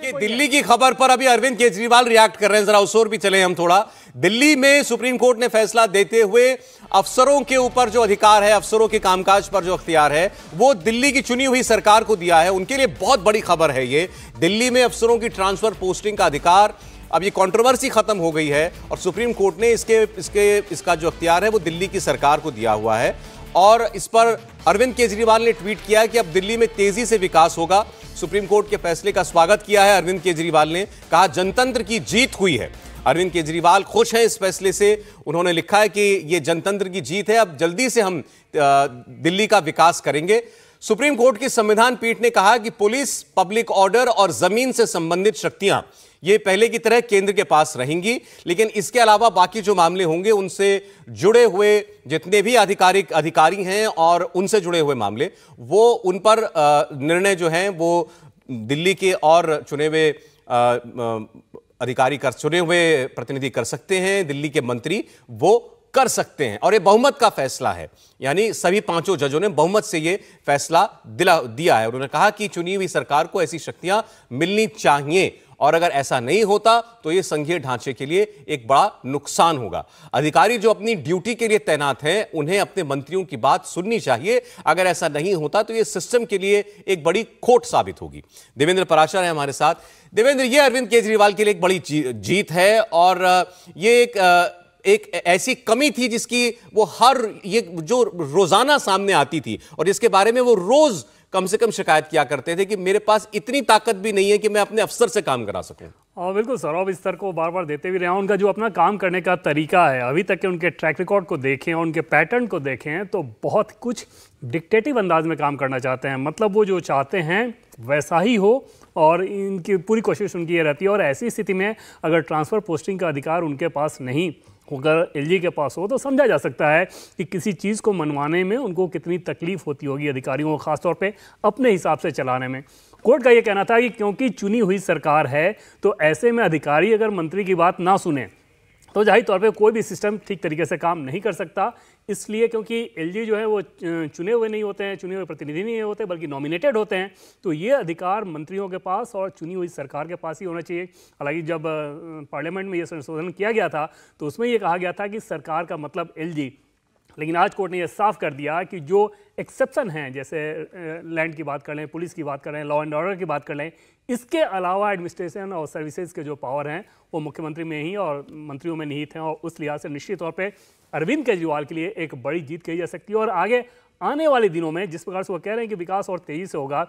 देखिए दिल्ली की खबर पर अभी अरविंद केजरीवाल रिएक्ट कर रहे हैं जरा उस और भी चले हम थोड़ा दिल्ली में सुप्रीम कोर्ट ने फैसला देते हुए अफसरों के ऊपर जो अधिकार है अफसरों के कामकाज पर जो अख्तियार है वो दिल्ली की चुनी हुई सरकार को दिया है उनके लिए बहुत बड़ी खबर है ये दिल्ली में अफसरों की ट्रांसफर पोस्टिंग का अधिकार अब ये कॉन्ट्रोवर्सी खत्म हो गई है और सुप्रीम कोर्ट ने इसके इसके इसका जो अख्तियार है वो दिल्ली की सरकार को दिया हुआ है और इस पर अरविंद केजरीवाल ने ट्वीट किया कि अब दिल्ली में तेजी से विकास होगा सुप्रीम कोर्ट के फैसले का स्वागत किया है अरविंद केजरीवाल ने कहा जनतंत्र की जीत हुई है अरविंद केजरीवाल खुश हैं इस फैसले से उन्होंने लिखा है कि ये जनतंत्र की जीत है अब जल्दी से हम दिल्ली का विकास करेंगे सुप्रीम कोर्ट की संविधान पीठ ने कहा कि पुलिस पब्लिक ऑर्डर और जमीन से संबंधित शक्तियां ये पहले की तरह केंद्र के पास रहेंगी लेकिन इसके अलावा बाकी जो मामले होंगे उनसे जुड़े हुए जितने भी आधिकारिक अधिकारी हैं और उनसे जुड़े हुए मामले वो उन पर निर्णय जो हैं वो दिल्ली के और चुने हुए अधिकारी कर चुने हुए प्रतिनिधि कर सकते हैं दिल्ली के मंत्री वो कर सकते हैं और ये बहुमत का फैसला है यानी सभी पांचों जजों ने बहुमत से ये फैसला दिला दिया है उन्होंने कहा कि चुनी हुई सरकार को ऐसी शक्तियां मिलनी चाहिए और अगर ऐसा नहीं होता तो ये संघीय ढांचे के लिए एक बड़ा नुकसान होगा अधिकारी जो अपनी ड्यूटी के लिए तैनात हैं उन्हें अपने मंत्रियों की बात सुननी चाहिए अगर ऐसा नहीं होता तो ये सिस्टम के लिए एक बड़ी खोट साबित होगी देवेंद्र पराशर है हमारे साथ देवेंद्र ये अरविंद केजरीवाल के लिए एक बड़ी जीत है और ये एक एक ऐसी कमी थी जिसकी वो हर ये जो रोजाना सामने आती थी और इसके बारे में वो रोज कम से कम शिकायत किया करते थे कि मेरे पास इतनी ताकत भी नहीं है कि मैं अपने अफसर से काम करा सकूं और हाँ, बिल्कुल अब इस तरह को बार बार देते भी रहे हैं उनका जो अपना काम करने का तरीका है अभी तक के उनके ट्रैक रिकॉर्ड को देखें और उनके पैटर्न को देखें तो बहुत कुछ डिक्टेटिव अंदाज में काम करना चाहते हैं मतलब वो जो चाहते हैं वैसा ही हो और इनकी पूरी कोशिश उनकी ये रहती है और ऐसी स्थिति में अगर ट्रांसफ़र पोस्टिंग का अधिकार उनके पास नहीं अगर एल के पास हो तो समझा जा सकता है कि किसी चीज़ को मनवाने में उनको कितनी तकलीफ़ होती होगी अधिकारियों को खासतौर पर अपने हिसाब से चलाने में कोर्ट का ये कहना था कि क्योंकि चुनी हुई सरकार है तो ऐसे में अधिकारी अगर मंत्री की बात ना सुने तो जाहिर तौर पे कोई भी सिस्टम ठीक तरीके से काम नहीं कर सकता इसलिए क्योंकि एलजी जो है वो चुने हुए नहीं होते हैं चुने हुए प्रतिनिधि नहीं होते बल्कि नॉमिनेटेड होते हैं तो ये अधिकार मंत्रियों के पास और चुनी हुई सरकार के पास ही होना चाहिए हालांकि जब पार्लियामेंट में ये संशोधन किया गया था तो उसमें ये कहा गया था कि सरकार का मतलब एलजी लेकिन आज कोर्ट ने यह साफ कर दिया कि जो एक्सेप्शन हैं जैसे लैंड की बात कर लें पुलिस की बात कर लें लॉ एंड ऑर्डर की बात कर लें इसके अलावा एडमिनिस्ट्रेशन और सर्विसेज के जो पावर हैं वो मुख्यमंत्री में ही और मंत्रियों में निहित हैं और उस लिहाज से निश्चित तौर पर अरविंद केजरीवाल के लिए एक बड़ी जीत कही जा सकती है और आगे आने वाले दिनों में जिस प्रकार से वो कह रहे हैं कि विकास और तेजी से होगा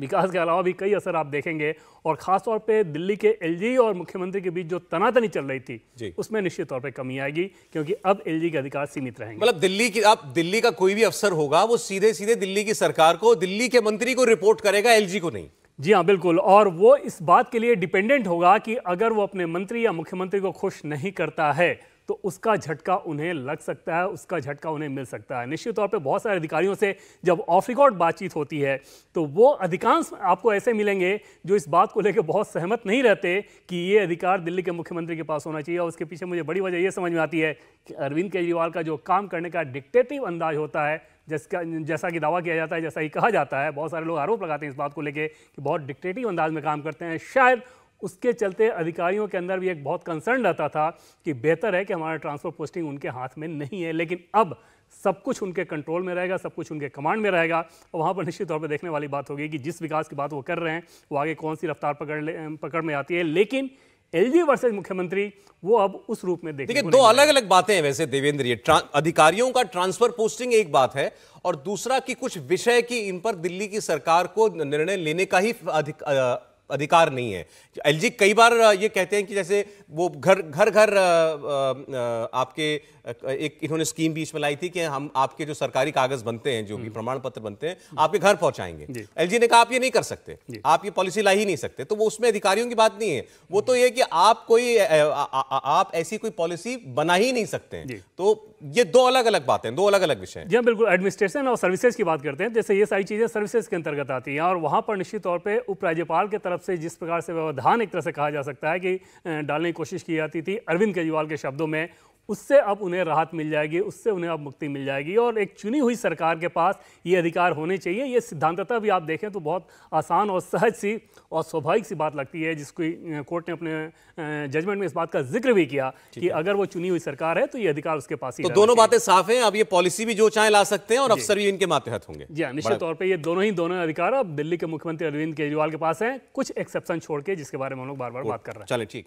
विकास के अलावा भी कई असर आप देखेंगे और ख़ासतौर पर दिल्ली के एलजी और मुख्यमंत्री के बीच जो तनातनी चल रही थी उसमें निश्चित तौर पर कमी आएगी क्योंकि अब एलजी के अधिकार सीमित रहेंगे मतलब दिल्ली की आप दिल्ली का कोई भी अफसर होगा वो सीधे सीधे दिल्ली की सरकार को दिल्ली के मंत्री को रिपोर्ट करेगा एल को नहीं जी हाँ बिल्कुल और वो इस बात के लिए डिपेंडेंट होगा कि अगर वो अपने मंत्री या मुख्यमंत्री को खुश नहीं करता है तो उसका झटका उन्हें लग सकता है उसका झटका उन्हें मिल सकता है निश्चित तौर पर बहुत सारे अधिकारियों से जब ऑफ रिकॉर्ड बातचीत होती है तो वो अधिकांश आपको ऐसे मिलेंगे जो इस बात को लेकर बहुत सहमत नहीं रहते कि ये अधिकार दिल्ली के मुख्यमंत्री के पास होना चाहिए और उसके पीछे मुझे बड़ी वजह यह समझ में आती है कि अरविंद केजरीवाल का जो काम करने का डिक्टेटिव अंदाज होता है जिसका जैसा कि दावा किया जाता है जैसा ही कहा जाता है बहुत सारे लोग आरोप लगाते हैं इस बात को लेकर कि बहुत डिक्टेटिव अंदाज में काम करते हैं शायद उसके चलते अधिकारियों के अंदर भी एक बहुत कंसर्न रहता था कि बेहतर है कि हमारा ट्रांसफर पोस्टिंग उनके हाथ में नहीं है लेकिन अब सब कुछ उनके कंट्रोल में रहेगा सब कुछ उनके कमांड में रहेगा और वहाँ पर निश्चित तौर पर देखने वाली बात होगी कि जिस विकास की बात वो कर रहे हैं वो आगे कौन सी रफ्तार पकड़ ले पकड़ में आती है लेकिन एलजी वर्सेज मुख्यमंत्री वो अब उस रूप में देखिए दो अलग अलग बातें हैं वैसे देवेंद्र ये अधिकारियों का ट्रांसफर पोस्टिंग एक बात है और दूसरा कि कुछ विषय की इन पर दिल्ली की सरकार को निर्णय लेने का ही अधिक, अधिकार नहीं है एलजी कई बार ये कहते हैं कि जैसे वो घर घर घर आपके एक इन्होंने स्कीम बीच में लाई थी कि हम आपके जो सरकारी कागज बनते हैं जो भी हम्म। प्रमाण पत्र बनते हैं आपके घर पहुंचाएंगे एलजी ने कहा आप ये नहीं कर सकते आप ये पॉलिसी ला ही नहीं सकते तो वो उसमें अधिकारियों की बात नहीं है वो तो हम्म। ये कि आप कोई आप ऐसी कोई पॉलिसी बना ही नहीं सकते तो ये दो अलग अलग बातें दो अलग अलग विषय जी बिल्कुल एडमिनिस्ट्रेशन और सर्विसेज की बात करते हैं जैसे ये सारी चीजें सर्विसेज के अंतर्गत आती है और वहां पर निश्चित तौर पर उपराज्यपाल के तरफ तरफ से जिस प्रकार से व्यवधान एक तरह से कहा जा सकता है कि डालने की कोशिश की जाती थी अरविंद केजरीवाल के शब्दों में उससे अब उन्हें राहत मिल जाएगी उससे उन्हें अब मुक्ति मिल जाएगी और एक चुनी हुई सरकार के पास ये अधिकार होने चाहिए ये सिद्धांतता भी आप देखें तो बहुत आसान और सहज सी और स्वाभाविक सी बात लगती है जिसकी कोर्ट ने अपने जजमेंट में इस बात का जिक्र भी किया कि अगर वो चुनी हुई सरकार है तो ये अधिकार उसके पास ही तो दोनों बातें साफ हैं अब ये पॉलिसी भी जो चाहे ला सकते हैं और अफसर भी इनके मातहत होंगे जी हाँ, निश्चित तौर पर ये दोनों ही दोनों अधिकार अब दिल्ली के मुख्यमंत्री अरविंद केजरीवाल के पास हैं कुछ एक्सेप्शन छोड़ के जिसके बारे में हम लोग बार बार बात कर रहे हैं चले ठीक